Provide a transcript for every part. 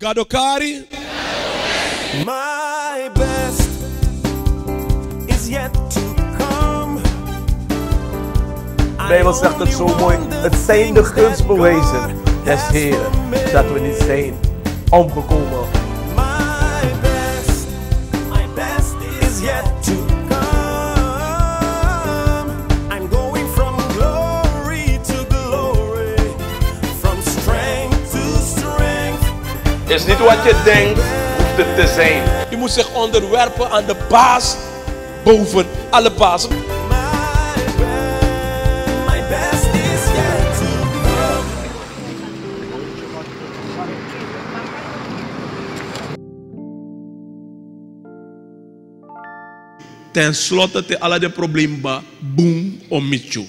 Gadokari. My best is yet to come. Bijbel zegt het zo mooi. Het zijn de gunstbewezen des Heeren, dat we niet zijn omgekomen. Is niet wat je denkt, hoeft het te zijn. Je moet zich onderwerpen aan de baas boven alle bazen. Ten slotte te alle de problemen boom om michu.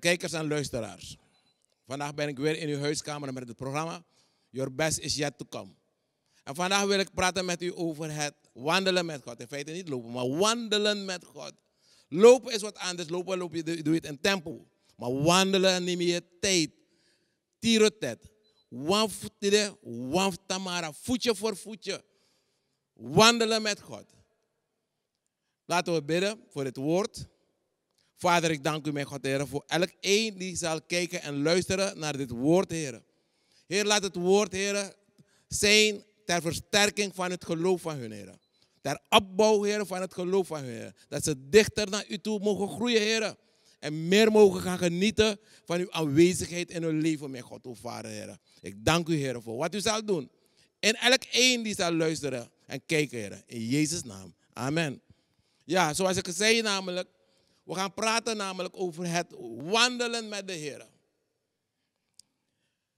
Kijkers en luisteraars. Vandaag ben ik weer in uw huiskamer met het programma Your Best is Yet to Come. En vandaag wil ik praten met u over het wandelen met God. In feite niet lopen, maar wandelen met God. Lopen is wat anders. Lopen, loop je, doe je het in tempo. Maar wandelen neem je tijd. Tirotet. Wanftide, tamara, Voetje voor voetje. Wandelen met God. Laten we bidden voor het woord. Vader, ik dank u, mijn God, Heer, voor elk één die zal kijken en luisteren naar dit woord, Heer. Heer, laat het woord, Heer, zijn ter versterking van het geloof van hun, Heer. Ter opbouw, Heer, van het geloof van hun, Heer. Dat ze dichter naar u toe mogen groeien, Heer. En meer mogen gaan genieten van uw aanwezigheid in hun leven, mijn God, o Vader, Heer. Ik dank u, Heer, voor wat u zal doen. En elk één die zal luisteren en kijken, Heer. In Jezus' naam. Amen. Ja, zoals ik zei namelijk, we gaan praten namelijk over het wandelen met de Heer.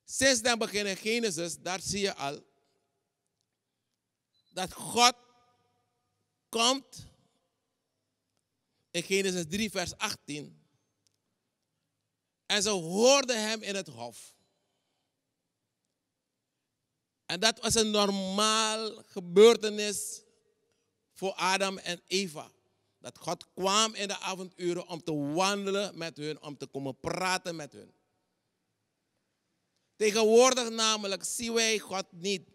Sinds dan beginnen Genesis, daar zie je al dat God komt in Genesis 3, vers 18. En ze hoorden hem in het hof. En dat was een normaal gebeurtenis voor Adam en Eva. Dat God kwam in de avonduren om te wandelen met hun, om te komen praten met hun. Tegenwoordig namelijk zien wij God niet.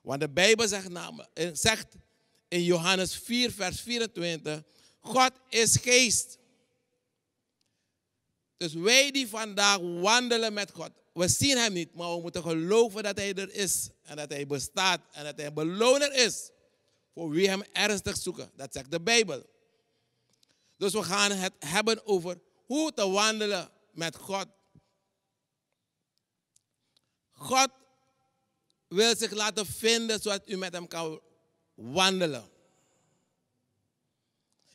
Want de Bijbel zegt, namelijk, eh, zegt in Johannes 4, vers 24, God is geest. Dus wij die vandaag wandelen met God, we zien Hem niet, maar we moeten geloven dat Hij er is en dat Hij bestaat en dat Hij beloner is voor wie hem ernstig zoeken. Dat zegt de Bijbel. Dus we gaan het hebben over hoe te wandelen met God. God wil zich laten vinden zodat u met hem kan wandelen.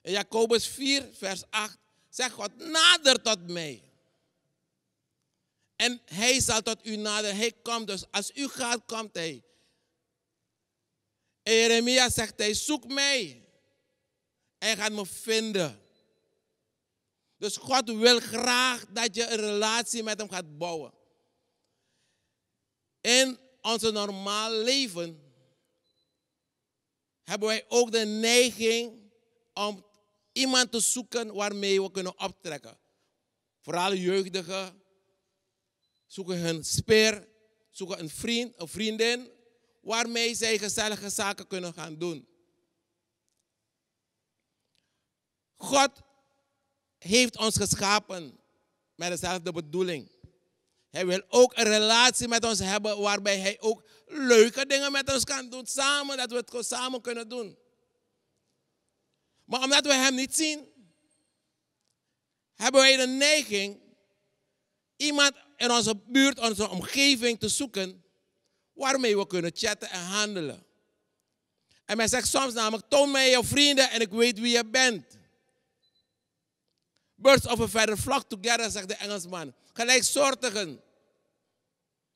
In Jacobus 4, vers 8 zegt God, nader tot mij. En hij zal tot u naderen. Hij komt dus. Als u gaat, komt hij. En Jeremia zegt hij, zoek mij. Hij gaat me vinden. Dus God wil graag dat je een relatie met hem gaat bouwen. In ons normaal leven hebben wij ook de neiging om iemand te zoeken waarmee we kunnen optrekken. Vooral jeugdigen zoeken hun speer, zoeken een vriend, een vriendin waarmee zij gezellige zaken kunnen gaan doen. God heeft ons geschapen met dezelfde bedoeling. Hij wil ook een relatie met ons hebben waarbij hij ook leuke dingen met ons kan doen samen, dat we het samen kunnen doen. Maar omdat we hem niet zien, hebben wij de neiging iemand in onze buurt, onze omgeving te zoeken waarmee we kunnen chatten en handelen. En men zegt soms namelijk, toon mij je vrienden en ik weet wie je bent. Birds of a feather flock together, zegt de Engelsman. Gelijksoortigen.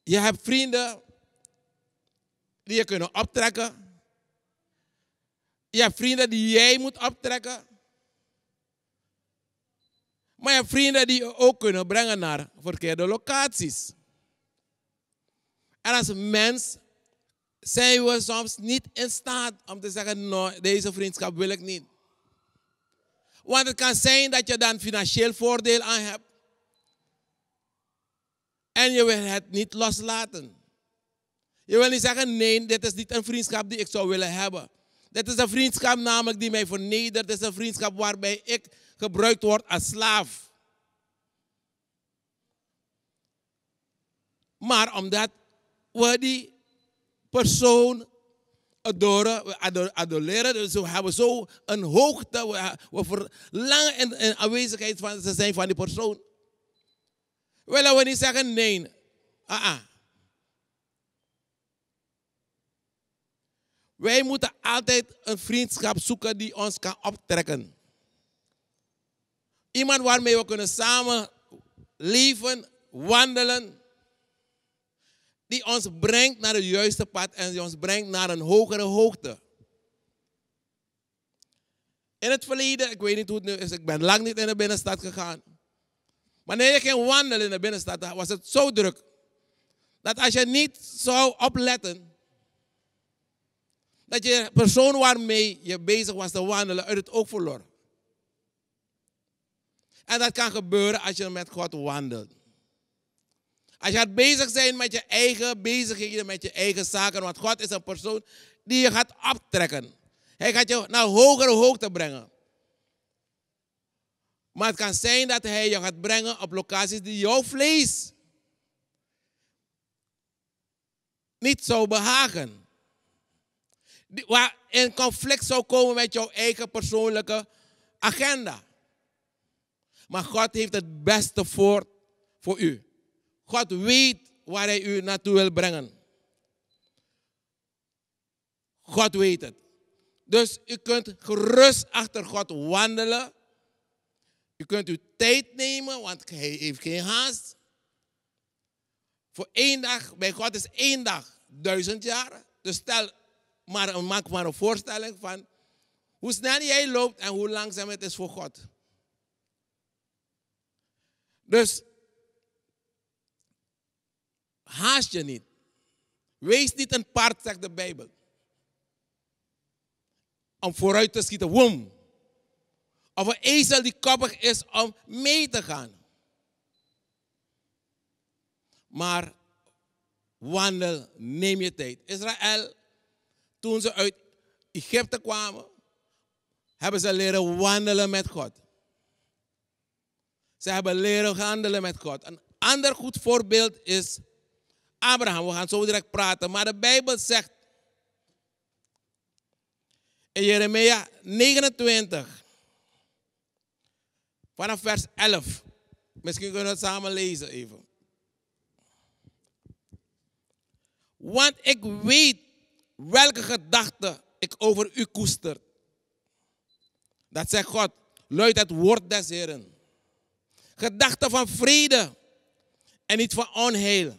Je hebt vrienden die je kunnen optrekken. Je hebt vrienden die jij moet optrekken. Maar je hebt vrienden die je ook kunnen brengen naar verkeerde locaties. En als mens zijn we soms niet in staat om te zeggen, no, deze vriendschap wil ik niet. Want het kan zijn dat je dan financieel voordeel aan hebt. En je wil het niet loslaten. Je wil niet zeggen, nee, dit is niet een vriendschap die ik zou willen hebben. Dit is een vriendschap namelijk die mij vernedert. Dit is een vriendschap waarbij ik gebruikt word als slaaf. Maar omdat we die persoon adoren, we adoreren. Dus we hebben zo een hoogte, we, we verlangen in, aanwezigheid van ze zijn van die persoon. Willen we niet zeggen nee. Ah, ah, Wij moeten altijd een vriendschap zoeken die ons kan optrekken. Iemand waarmee we kunnen samen leven, wandelen, die ons brengt naar het juiste pad en die ons brengt naar een hogere hoogte. In het verleden, ik weet niet hoe het nu is, ik ben lang niet in de binnenstad gegaan. Wanneer je ging wandelen in de binnenstad, was het zo druk. Dat als je niet zou opletten, dat je persoon waarmee je bezig was te wandelen uit het oog verloor. En dat kan gebeuren als je met God wandelt. Als je gaat bezig zijn met je eigen bezigheden, met je eigen zaken. Want God is een persoon die je gaat aftrekken. Hij gaat je naar hogere hoogte brengen. Maar het kan zijn dat hij je gaat brengen op locaties die jouw vlees niet zou behagen. Waar in conflict zou komen met jouw eigen persoonlijke agenda. Maar God heeft het beste voor, voor u. God weet waar hij u naartoe wil brengen. God weet het. Dus u kunt gerust achter God wandelen. U kunt uw tijd nemen, want hij heeft geen haast. Voor één dag, bij God is één dag, duizend jaar. Dus stel, maar, maak maar een voorstelling van hoe snel jij loopt en hoe langzaam het is voor God. Dus Haast je niet. Wees niet een paard, zegt de Bijbel. Om vooruit te schieten, woem. Of een ezel die koppig is om mee te gaan. Maar wandel, neem je tijd. Israël, toen ze uit Egypte kwamen, hebben ze leren wandelen met God. Ze hebben leren handelen met God. Een ander goed voorbeeld is Abraham. We gaan zo direct praten. Maar de Bijbel zegt in Jeremia 29, vanaf vers 11. Misschien kunnen we het samen lezen even. Want ik weet welke gedachten ik over u koester. Dat zegt God. Luidt het woord des Heeren. Gedachten van vrede en niet van onheil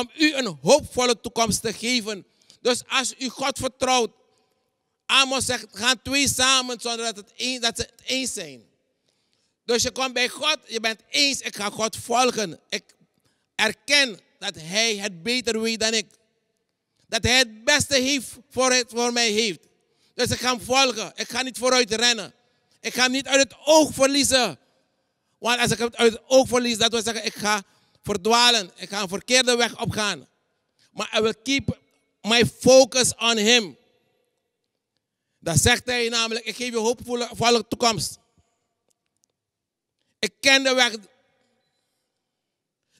om u een hoopvolle toekomst te geven. Dus als u God vertrouwt, Amos zegt, gaan twee samen zonder dat, het een, dat ze het eens zijn. Dus je komt bij God, je bent eens, ik ga God volgen. Ik erken dat Hij het beter weet dan ik. Dat Hij het beste heeft voor, het, voor mij heeft. Dus ik ga hem volgen. Ik ga niet vooruit rennen. Ik ga hem niet uit het oog verliezen. Want als ik het uit het oog verlies, dat wil zeggen, ik ga verdwalen ga een verkeerde weg opgaan. Maar I will keep my focus on Him. Dan zegt Hij namelijk, ik geef je hoopvolle toekomst. Ik ken de weg.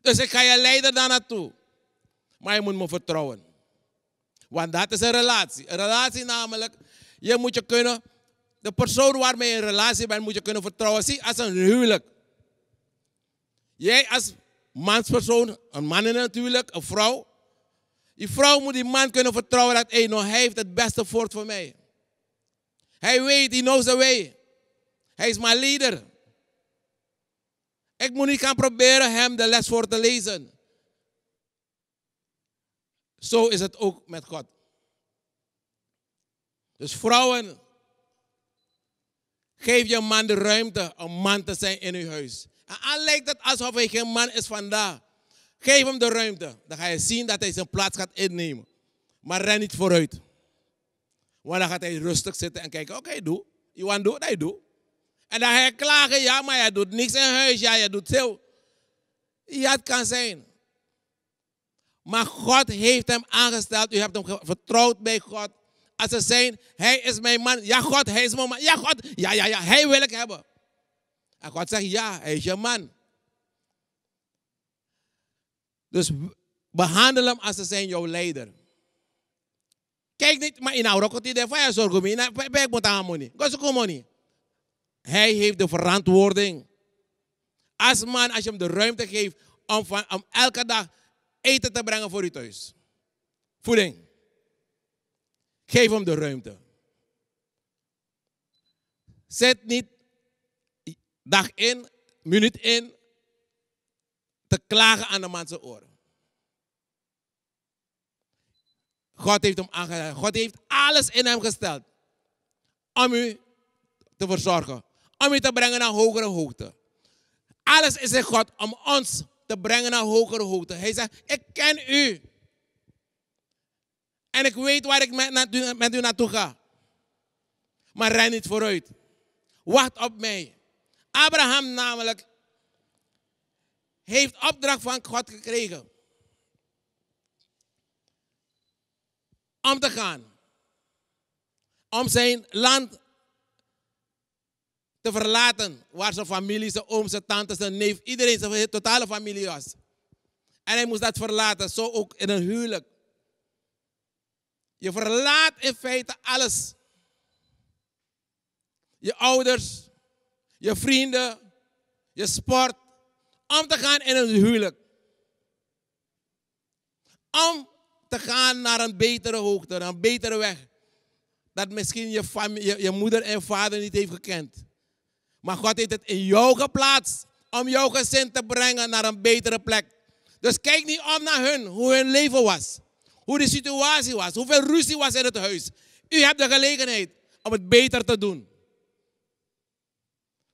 Dus ik ga je leiden daar naartoe. Maar je moet me vertrouwen. Want dat is een relatie. Een relatie namelijk, je moet je kunnen, de persoon waarmee je in relatie bent, moet je kunnen vertrouwen. Zie, als een huwelijk. Jij als manspersoon, een man natuurlijk, een vrouw. Die vrouw moet die man kunnen vertrouwen dat hij nou, hij heeft het beste voort voor mij. Hij weet, hij knows the way. Hij is mijn leider. Ik moet niet gaan proberen hem de les voor te lezen. Zo is het ook met God. Dus vrouwen, geef je man de ruimte om man te zijn in uw huis. En dan lijkt het alsof hij geen man is vandaag. Geef hem de ruimte. Dan ga je zien dat hij zijn plaats gaat innemen. Maar ren niet vooruit. Want dan gaat hij rustig zitten en kijken. Oké, doe. doe. Iwan doet, hij doet. En dan ga je klagen. Ja, maar hij doet niks in huis. Ja, jij doet veel. Ja, het kan zijn. Maar God heeft hem aangesteld. U hebt hem vertrouwd bij God. Als ze zijn, hij is mijn man. Ja, God, hij is mijn man. Ja, God. Ja, ja, ja. Hij wil ik hebben. En God zegt ja, hij is je man. Dus behandel hem als ze zijn jouw leider. Kijk niet, maar in die de fire zorgen we niet. Bij Botamoni, niet. Hij heeft de verantwoording. Als man, als je hem de ruimte geeft om, van, om elke dag eten te brengen voor je thuis. Voeding. Geef hem de ruimte. Zet niet dag in, minuut in, te klagen aan de man oren. God heeft hem aangezet. God heeft alles in hem gesteld om u te verzorgen, om u te brengen naar hogere hoogte. Alles is in God om ons te brengen naar hogere hoogte. Hij zegt, ik ken u. En ik weet waar ik met, met u naartoe ga. Maar ren niet vooruit. Wacht op mij. Abraham namelijk heeft opdracht van God gekregen. Om te gaan. Om zijn land te verlaten. Waar zijn familie, zijn oom, zijn tante, zijn neef, iedereen, zijn totale familie was. En hij moest dat verlaten, zo ook in een huwelijk. Je verlaat in feite alles. Je ouders, je vrienden, je sport, om te gaan in een huwelijk. Om te gaan naar een betere hoogte, een betere weg. Dat misschien je, je, je moeder en vader niet heeft gekend. Maar God heeft het in jou geplaatst om jouw gezin te brengen naar een betere plek. Dus kijk niet om naar hun, hoe hun leven was. Hoe de situatie was, hoeveel ruzie was in het huis. U hebt de gelegenheid om het beter te doen.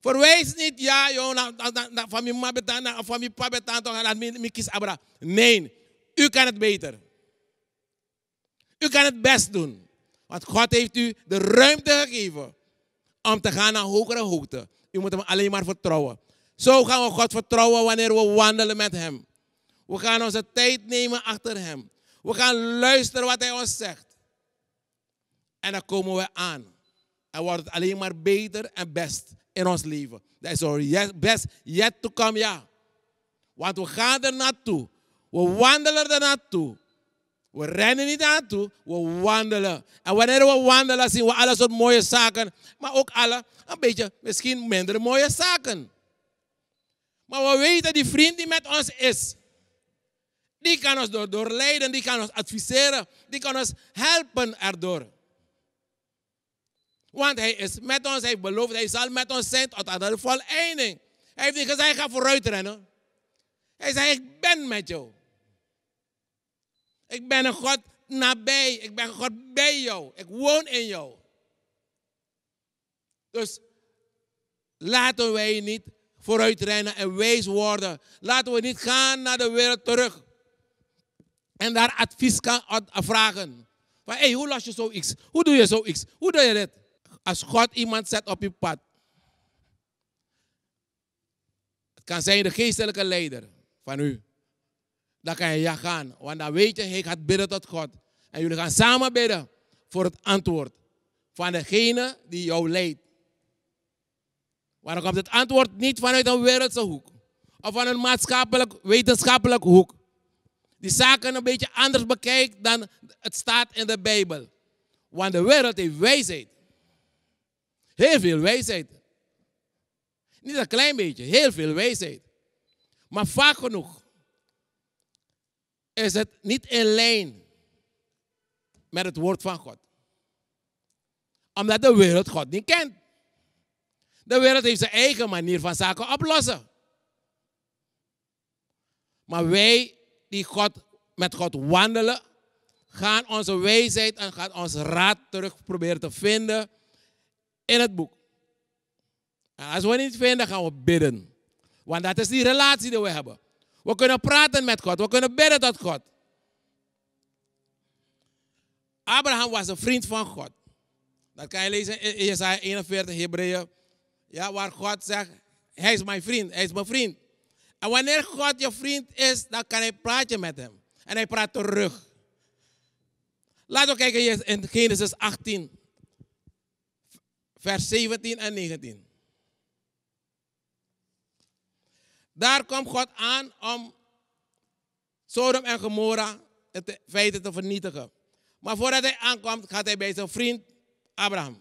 Verwijs niet, ja, nou, nou, nou, van mijn mama, betaalt, van mijn papa, betaalt, mijn kies abra. Nee, u kan het beter. U kan het best doen. Want God heeft u de ruimte gegeven om te gaan naar hogere hoogte. U moet hem alleen maar vertrouwen. Zo gaan we God vertrouwen wanneer we wandelen met Hem. We gaan onze tijd nemen achter Hem. We gaan luisteren wat Hij ons zegt. En dan komen we aan. En wordt het alleen maar beter en best in ons leven. Dat is our best yet to come, ja. Want we gaan er naartoe. We wandelen er naartoe. We rennen niet naartoe, we wandelen. En wanneer we wandelen zien we alle soort mooie zaken, maar ook alle een beetje misschien minder mooie zaken. Maar we weten die vriend die met ons is, die kan ons door, doorleiden, die kan ons adviseren, die kan ons helpen erdoor. Want hij is met ons, hij heeft beloofd, hij zal met ons zijn tot aan de volleinding. Hij heeft niet gezegd, ga vooruit rennen. Hij zei, ik ben met jou. Ik ben een God nabij. Ik ben God bij jou. Ik woon in jou. Dus laten wij niet vooruit rennen en wijs worden. Laten we niet gaan naar de wereld terug. En daar advies kan vragen. Van, hé, hey, hoe las je zoiets? Hoe doe je zoiets? Hoe doe je dit? Als God iemand zet op je pad. Het kan zijn de geestelijke leider van u. Dan kan je ja gaan. Want dan weet je, hij gaat bidden tot God. En jullie gaan samen bidden voor het antwoord van degene die jou leidt. Maar dan komt het antwoord niet vanuit een wereldse hoek. Of van een maatschappelijk, wetenschappelijk hoek. Die zaken een beetje anders bekijkt dan het staat in de Bijbel. Want de wereld heeft wijsheid. Heel veel wijsheid. Niet een klein beetje, heel veel wijsheid. Maar vaak genoeg is het niet in lijn met het woord van God. Omdat de wereld God niet kent. De wereld heeft zijn eigen manier van zaken oplossen. Maar wij die God, met God wandelen, gaan onze wijsheid en gaan ons raad terug proberen te vinden in het boek. En als we niet vinden, gaan we bidden. Want dat is die relatie die we hebben. We kunnen praten met God, we kunnen bidden tot God. Abraham was een vriend van God. Dat kan je lezen in Jesaja 41, Hebreeën. Ja, waar God zegt, hij is mijn vriend, hij is mijn vriend. En wanneer God je vriend is, dan kan hij praten met hem. En hij praat terug. Laten we kijken in Genesis 18 vers 17 en 19. Daar komt God aan om Sodom en Gomorra in feite te vernietigen. Maar voordat hij aankomt, gaat hij bij zijn vriend Abraham.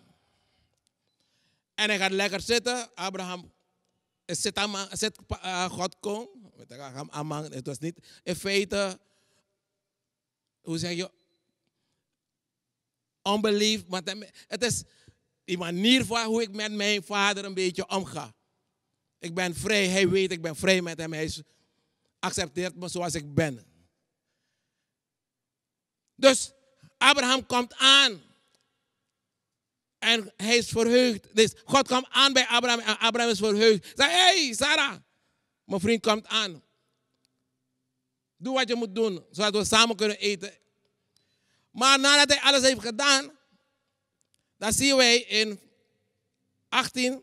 En hij gaat lekker zitten. Abraham zit, aan, zit uh, God kom. Het was niet in feite, hoe zeg je, onbelief. Maar het is, die manier van hoe ik met mijn vader een beetje omga. Ik ben vrij, hij weet, ik ben vrij met hem. Hij accepteert me zoals ik ben. Dus Abraham komt aan. En hij is verheugd. Dus God komt aan bij Abraham en Abraham is verheugd. Zeg, hé hey, Sarah, mijn vriend komt aan. Doe wat je moet doen, zodat we samen kunnen eten. Maar nadat hij alles heeft gedaan, dan zien wij in 18,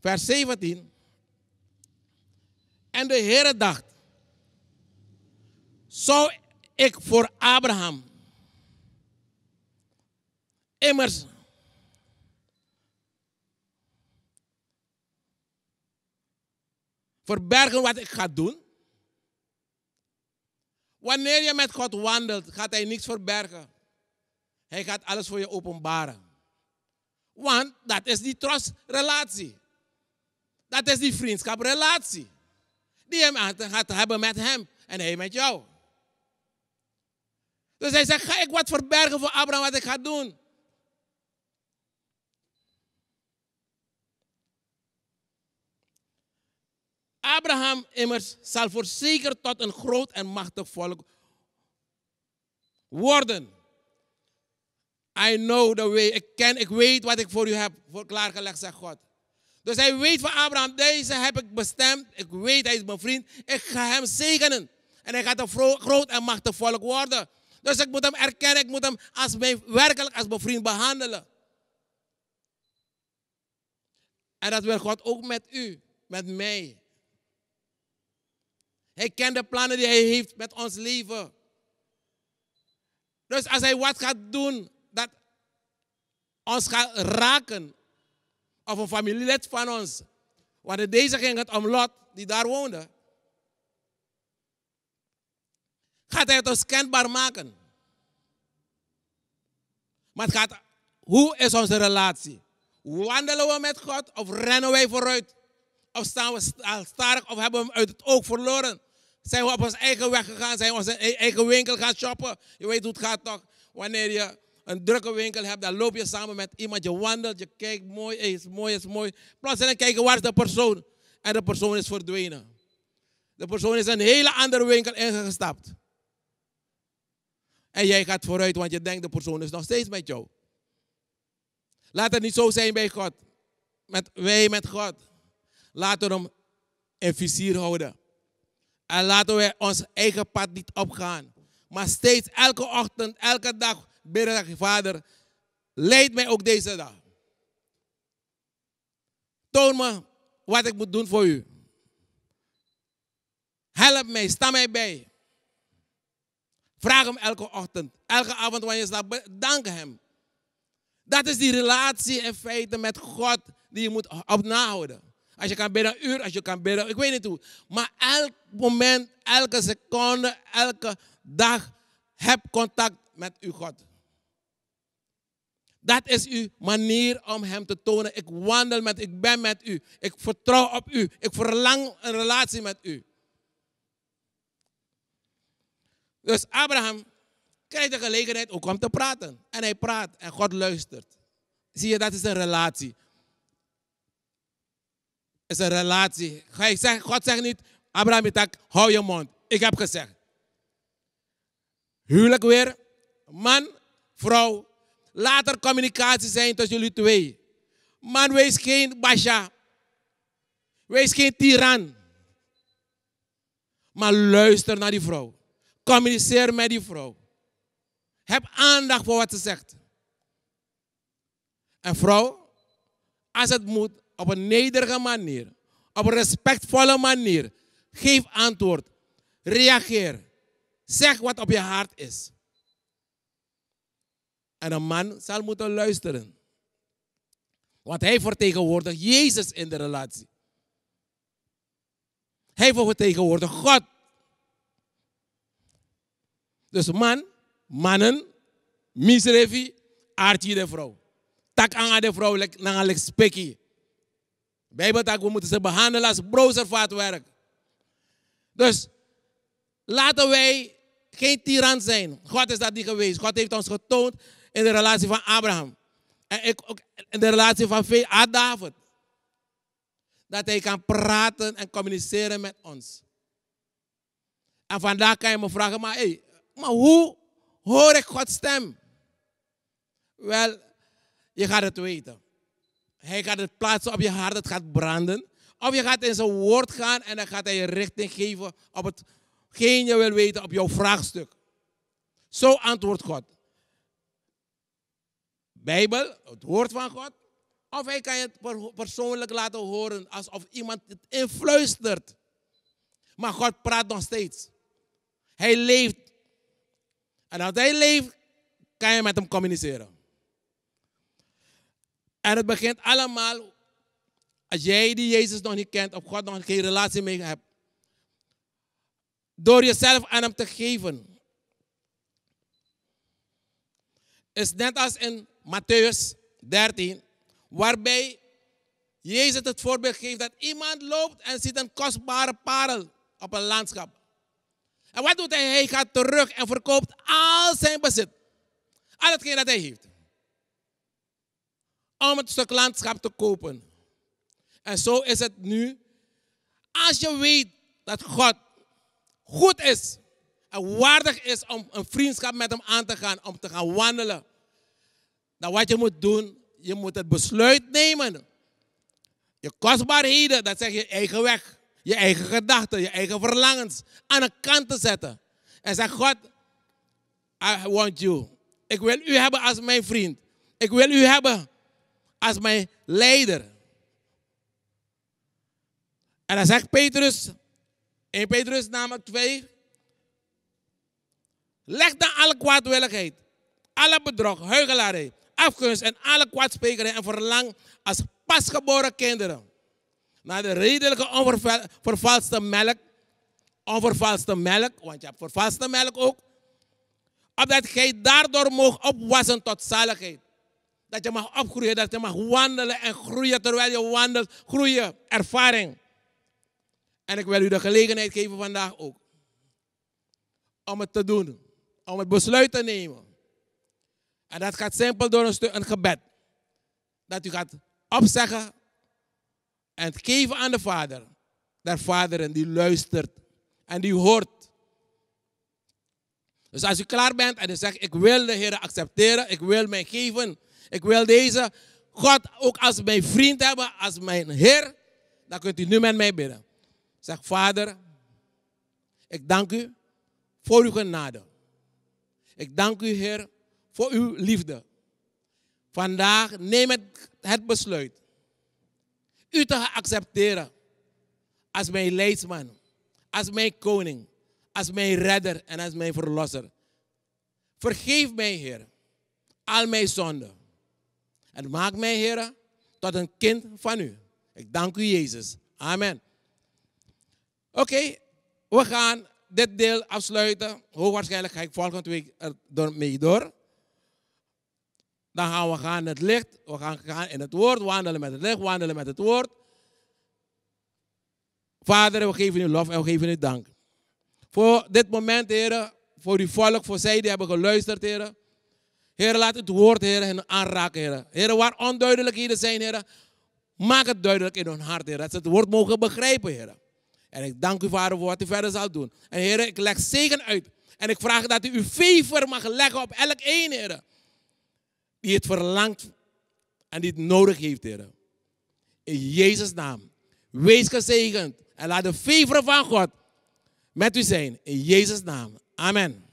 vers 17. En de Heere dacht, zou ik voor Abraham immers verbergen wat ik ga doen? Wanneer je met God wandelt, gaat hij niets verbergen. Hij gaat alles voor je openbaren. Want dat is die trustrelatie, Dat is die vriendschaprelatie. Die je gaat hebben met hem en hij met jou. Dus hij zegt, ga ik wat verbergen voor Abraham wat ik ga doen? Abraham immers zal voorzeker tot een groot en machtig volk worden. I know the way. Ik ken, ik weet wat ik voor u heb voor klaargelegd, zegt God. Dus hij weet van Abraham, deze heb ik bestemd. Ik weet, hij is mijn vriend. Ik ga hem zegenen. En hij gaat een groot en machtig volk worden. Dus ik moet hem erkennen, ik moet hem als mijn, werkelijk als mijn vriend behandelen. En dat wil God ook met u, met mij. Hij kent de plannen die hij heeft met ons leven. Dus als hij wat gaat doen, ons gaat raken. Of een familielid van ons. Want in deze ging het om Lot, die daar woonde. Gaat hij het ons kenbaar maken? Maar het gaat, hoe is onze relatie? Wandelen we met God of rennen wij vooruit? Of staan we sterk of hebben we hem uit het oog verloren? Zijn we op onze eigen weg gegaan? Zijn we onze e-, eigen winkel gaan shoppen? Je weet hoe het gaat toch? Wanneer je een drukke winkel hebt, dan loop je samen met iemand, je wandelt, je kijkt, mooi is mooi, is mooi. Plotseling kijken, waar is de persoon? En de persoon is verdwenen. De persoon is een hele andere winkel ingestapt. En jij gaat vooruit, want je denkt, de persoon is nog steeds met jou. Laat het niet zo zijn bij God. Met, wij met God. Laten we hem in vizier houden. En laten we ons eigen pad niet opgaan. Maar steeds elke ochtend, elke dag bidden dat je vader, leid mij ook deze dag. Toon me wat ik moet doen voor u. Help mij, sta mij bij. Vraag hem elke ochtend, elke avond wanneer je slaapt, dank hem. Dat is die relatie in feite met God die je moet op nahouden. Als je kan bidden een uur, als je kan bidden, ik weet niet hoe. Maar elk moment, elke seconde, elke dag, heb contact met uw God. Dat is uw manier om Hem te tonen. Ik wandel met, ik ben met u. Ik vertrouw op u. Ik verlang een relatie met u. Dus Abraham krijgt de gelegenheid ook om te praten. En hij praat en God luistert. Zie je, dat is een relatie. is een relatie. God zegt niet, Abraham, Itak, hou je mond. Ik heb gezegd. Huwelijk weer, man, vrouw, Laat er communicatie zijn tussen jullie twee. Man wees geen basha. Wees geen tiran. Maar luister naar die vrouw. Communiceer met die vrouw. Heb aandacht voor wat ze zegt. En vrouw, als het moet, op een nederige manier, op een respectvolle manier, geef antwoord. Reageer. Zeg wat op je hart is. En een man zal moeten luisteren. Want hij vertegenwoordigt Jezus in de relatie. Hij vertegenwoordigt God. Dus man, mannen, misrevi, aardje de vrouw. Tak aan de vrouw, naar een spekkie. Bijbeltak, we moeten ze behandelen als brozervaatwerk. Dus laten wij geen tiran zijn. God is dat niet geweest. God heeft ons getoond in de relatie van Abraham. En ik ook in de relatie van ah, David. Dat hij kan praten en communiceren met ons. En vandaag kan je me vragen, maar, hey, maar hoe hoor ik Gods stem? Wel, je gaat het weten. Hij gaat het plaatsen op je hart, het gaat branden. Of je gaat in zijn woord gaan en dan gaat hij je richting geven op hetgeen je wil weten, op jouw vraagstuk. Zo antwoordt God. Bijbel, het woord van God. Of hij kan het persoonlijk laten horen alsof iemand het influistert. Maar God praat nog steeds. Hij leeft. En als hij leeft, kan je met hem communiceren. En het begint allemaal, als jij die Jezus nog niet kent of God nog geen relatie mee hebt, door jezelf aan hem te geven. Is net als in Matthäus 13, waarbij Jezus het voorbeeld geeft dat iemand loopt en ziet een kostbare parel op een landschap. En wat doet hij? Hij gaat terug en verkoopt al zijn bezit. Al hetgeen dat hij heeft. Om het stuk landschap te kopen. En zo is het nu. Als je weet dat God goed is en waardig is om een vriendschap met hem aan te gaan, om te gaan wandelen, dan nou, wat je moet doen, je moet het besluit nemen. Je kostbaarheden, dat zeg je eigen weg. Je eigen gedachten, je eigen verlangens aan de kant te zetten. En zeg, God, I want you. Ik wil u hebben als mijn vriend. Ik wil u hebben als mijn leider. En dan zegt Petrus, 1 Petrus namelijk 2, leg dan alle kwaadwilligheid, alle bedrog, heugelarij afgunst en alle kwaadsprekingen en verlang als pasgeboren kinderen naar de redelijke onvervalste melk. Onvervalste melk, want je hebt vervalste melk ook. Opdat gij daardoor moogt opwassen tot zaligheid. Dat je mag opgroeien, dat je mag wandelen en groeien terwijl je wandelt. Groeien, ervaring. En ik wil u de gelegenheid geven vandaag ook. Om het te doen. Om het besluit te nemen. En dat gaat simpel door een, een gebed. Dat u gaat opzeggen en geven aan de Vader. de Vader en die luistert en die hoort. Dus als u klaar bent en u zegt, ik wil de Heer accepteren, ik wil mij geven, ik wil deze God ook als mijn vriend hebben, als mijn Heer, dan kunt u nu met mij bidden. Zeg, Vader, ik dank u voor uw genade. Ik dank u, Heer, voor uw liefde. Vandaag neem het, het besluit u te accepteren als mijn leidsman, als mijn koning, als mijn redder en als mijn verlosser. Vergeef mij, Heer, al mijn zonden. En maak mij, Heer, tot een kind van u. Ik dank u, Jezus. Amen. Oké, we gaan dit deel afsluiten. Hoogwaarschijnlijk ga ik volgende week er mee door. Dan gaan we gaan het licht, we gaan, gaan in het woord, wandelen met het licht, wandelen met het woord. Vader, we geven u lof en we geven u dank. Voor dit moment, heren, voor uw volk, voor zij die hebben geluisterd, heren. Heren, laat het woord, heren, hen aanraken, heren. Heren, waar onduidelijkheden zijn, heren, maak het duidelijk in hun hart, heren. Dat ze het woord mogen begrijpen, heren. En ik dank u, Vader, voor wat u verder zal doen. En heren, ik leg zegen uit. En ik vraag dat u uw vijver mag leggen op elk een, heren die het verlangt en die het nodig heeft, Heer. In Jezus' naam. Wees gezegend en laat de veveren van God met u zijn. In Jezus' naam. Amen.